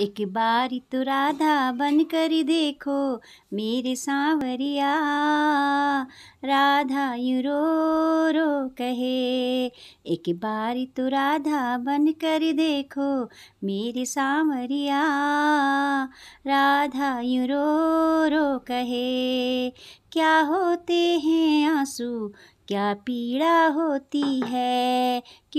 एक बारी तो राधा बन कर देखो मेरे सांवरिया राधा यूँ रो रो कहे एक बारी तो राधा बन कर देखो मेरे सांवरिया राधा यूँ रो रो कहे क्या होते हैं आंसू क्या पीड़ा होती है